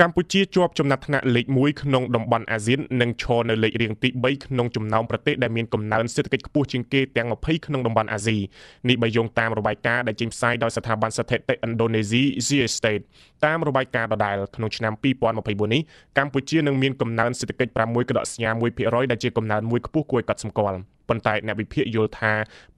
កម្ពុជាជាប់ចំណាត់ថ្នាក់លេខ1ក្នុងតំបន់អាស៊ាននិងឈរនៅលេខរៀងទី3ក្នុងចំណោមប្រទេសដែលមានកំណើនសេដ្ឋកិច្ចខ្ពស់ជាងគេទាំង20ក្នុងតំបន់អាស៊ីនេះបើយោងតាមរបាយការណ៍ដែលចេញផ្សាយដោយស្ថាប័នស្ថិតិឥណ្ឌូនេស៊ី Asia State តាមរបាយការណ៍ដដែលក្នុងឆ្នាំ2024នេះកម្ពុជានឹងមានកំណើនសេដ្ឋកិច្ច6.41%ដែលជាកំណើនមួយខ្ពស់គួរឲ្យកត់សម្គាល់។ប៉ុន្តែអ្នកវិភាគយល់ថា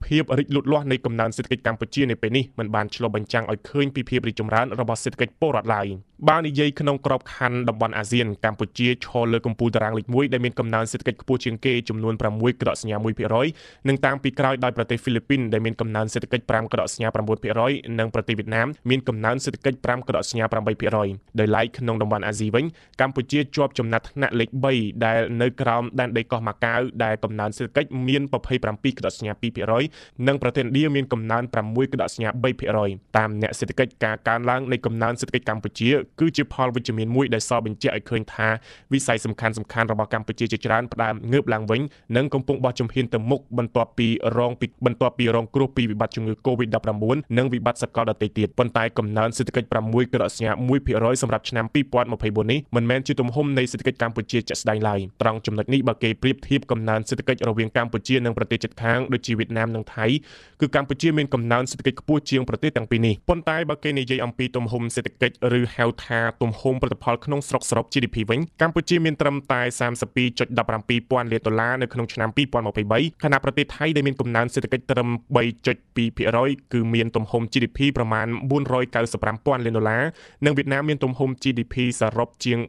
ភាពរីកលូតលាស់នៃកំណើនសេដ្ឋកិច្ចកម្ពុជានៅពេលនេះមិនបានឆ្លុះបញ្ចាំងឲ្យឃើញពីភាពរីកចម្រើនរបស់សេដ្ឋកិច្ចពលរដ្ឋឡើយបើនិយាយក្នុងក្របខ័ណ្ឌតំបន់អាស៊ានកម្ពុជាឈរលើកំពូលតារាងលេខ1ដែលមានកំណើនសេដ្ឋកិច្ចខ្ពស់ជាងគេចំនួន6ក្រដកសញ្ញា1%និងតាមពីក្រោយដោយប្រទេសហ្វីលីពីនដែលមានកំណើនសេដ្ឋកិច្ច5ក្រដកសញ្ញា9%និងប្រទេសវៀតណាមមានកំណើនសេដ្ឋកិច្ច5ក្រដកសញ្ញា8%ដោយឡែកក្នុងតំបន់អាស៊ីវិញកម្ពុជាជាប់ចំណាត់ថ្នាក់លេខ3ដែលនៅក្រោមដែនដីកោះម៉ាកាវដែលកំណើនសេដ្ឋកិច្ចមានមាន27ក្តោបសញ្ញា2%និងប្រទេសឥណ្ឌាមានកំណើន6ក្តោបសញ្ញា3%តាមអ្នកសេដ្ឋកិច្ចការកើនឡើងនៃកំណើនសេដ្ឋកិច្ចកម្ពុជាគឺជាផលវិជ្ជមានមួយដែលសបញ្ជាក់ឲ្យឃើញថាវិស័យសំខាន់សំខាន់របស់កម្ពុជាជាច្រើនផ្ដើមងើបឡើងវិញនិងកំពុងបោះជំហានទៅមុខបន្ទាប់ពីរងពីបន្ទាប់ពីរងគ្រោះពីវិបត្តិជំងឺ Covid-19 និងវិបត្តិសកលដទៃទៀតប៉ុន្តែកំណើនសេដ្ឋកិច្ច6ក្តោបសញ្ញា1%សម្រាប់ឆ្នាំ2024នេះមិនមែនជាទំហំនៃសេដ្ឋកិច្ចកម្ពុជាជាក់ស្ដែងឡើយត្រង់ចំណុចនេះបើគេប្រៀបធៀបកំណើនសេដ្ឋកិច្ចរវាងកម្ពុជាជានិងប្រទេសជិតខាងដូចជាវៀតណាមនិងថៃគឺកម្ពុជាមានកំណើនសេដ្ឋកិច្ចខ្ពស់ជាងប្រទេសទាំងពីរនេះប៉ុន្តែបើគេនិយាយអំពីទំហំសេដ្ឋកិច្ចឬហៅថាទំហំផលិតផលក្នុងស្រុកសរុប GDP វិញកម្ពុជាមានត្រឹមតែ32.17ពាន់លានដុល្លារនៅក្នុងឆ្នាំ2023ខណៈប្រទេសថៃដែលមានកំណើនសេដ្ឋកិច្ចត្រឹម3.2%គឺមានទំហំ GDP ប្រមាណ495ពាន់លានដុល្លារនិងវៀតណាមមានទំហំ GDP សរុបជាង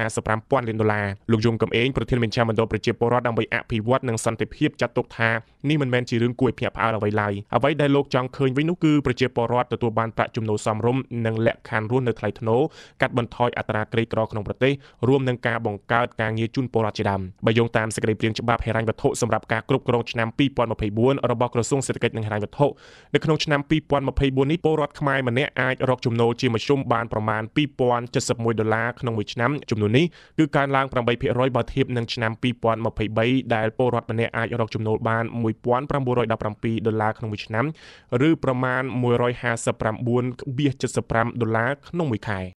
355ពាន់លានដុល្លារលោកយងកំឯងប្រធានមជ្ឈមណ្ឌលប្រជាពលរដ្ឋដើម្បីអភិវឌ្ឍនិងសន្តិភាពចាត់ទុកថានេះមិនមែនជារឿងគួរឲ្យភ្ញាក់ផ្អើលអ្វីឡើយអ្វីដែលលោកចង់ឃើញវិញនោះគឺប្រជាពលរដ្ឋទទួលបានប្រាក់ចំណូលសមរម្យនិងលក្ខខណ្ឌរស់នៅថ្លៃថ្នូរកាត់បន្ថយអត្រាក្រីក្រក្នុងប្រទេសរួមនឹងការបង្កើតការងារជូនពលរដ្ឋជាដើមបើយោងតាមសេចក្តីព្រាងច្បាប់ហិរញ្ញវត្ថុសម្រាប់ការគ្រប់គ្រងឆ្នាំ2024របស់ក្រសួងសេដ្ឋកិច្ចនិងហិរញ្ញវត្ថុនៅក្នុងឆ្នាំ2024នេះពលរដ្ឋខ្មែរម្នាក់អាចរកចំណូលជាមធ្យមបានប្រមាណ2071ដុល្លារក្នុងមួយឆ្នាំចំនួននេះគឺកើនឡើង8%បើធៀបនឹងឆ្នាំ2023ដែលពលរដ្ឋម្នាក់អាចរកកចំណូលបាន1917ដុល្លារក្នុងមួយឆ្នាំឬប្រមាណ159.75ដុល្លារក្នុងមួយខែ។